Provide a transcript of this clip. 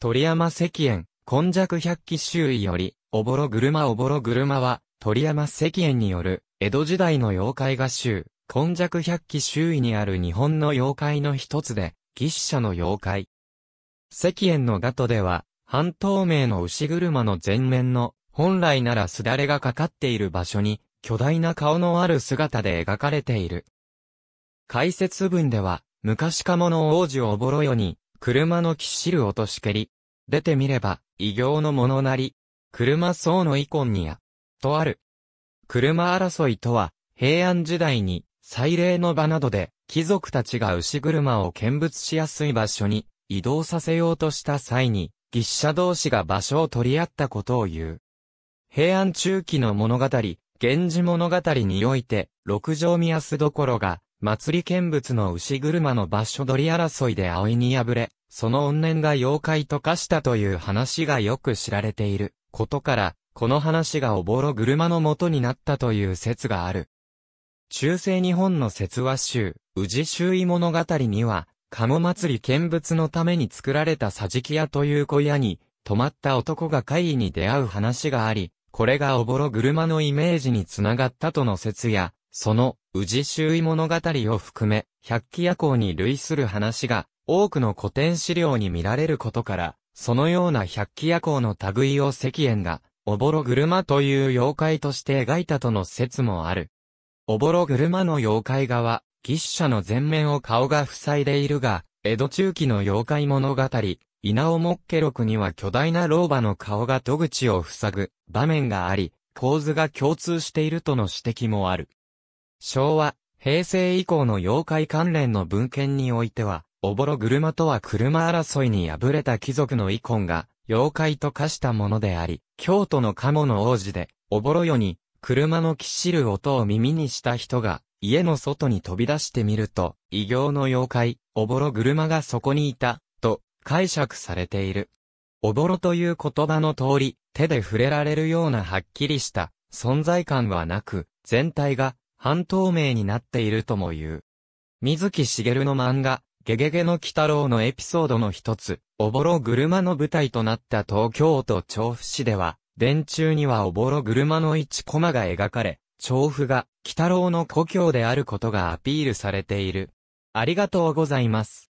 鳥山石燕、今弱百鬼周囲より、おぼろ車おぼろ車は、鳥山石燕による、江戸時代の妖怪画集、今弱百鬼周囲にある日本の妖怪の一つで、士者の妖怪。石燕のガトでは、半透明の牛車の前面の、本来ならすだれがかかっている場所に、巨大な顔のある姿で描かれている。解説文では、昔かもの王子おぼろよに、車のっしる落としけり。出てみれば、異形のものなり。車層の遺恨にや、とある。車争いとは、平安時代に、祭礼の場などで、貴族たちが牛車を見物しやすい場所に、移動させようとした際に、牛者同士が場所を取り合ったことを言う。平安中期の物語、源氏物語において、六条宮須所が、祭り見物の牛車の場所取り争いで葵に敗れ、その怨念が妖怪と化したという話がよく知られていることから、この話がおぼろ車の元になったという説がある。中世日本の説話集、宇治周囲物語には、鴨祭り見物のために作られた桟敷屋という小屋に、泊まった男が怪異に出会う話があり、これがおぼろ車のイメージにつながったとの説や、その、宇治周囲物語を含め、百鬼夜行に類する話が、多くの古典資料に見られることから、そのような百鬼夜行の類を石縁が、おぼろ車という妖怪として描いたとの説もある。おぼろ車の妖怪画は、筆者の前面を顔が塞いでいるが、江戸中期の妖怪物語、稲尾もけろ録には巨大な老婆の顔が戸口を塞ぐ場面があり、構図が共通しているとの指摘もある。昭和、平成以降の妖怪関連の文献においては、おぼろ車とは車争いに敗れた貴族の遺恨が、妖怪と化したものであり、京都の鴨の王子で、おぼろ世に、車のきしる音を耳にした人が、家の外に飛び出してみると、異形の妖怪、おぼろ車がそこにいた、と解釈されている。おぼろという言葉の通り、手で触れられるようなはっきりした存在感はなく、全体が半透明になっているとも言う。水木しげるの漫画、ゲゲゲの鬼太郎のエピソードの一つ、おぼろ車の舞台となった東京都調布市では、電柱にはおぼろ車の一コマが描かれ、調布が、鬼太郎の故郷であることがアピールされている。ありがとうございます。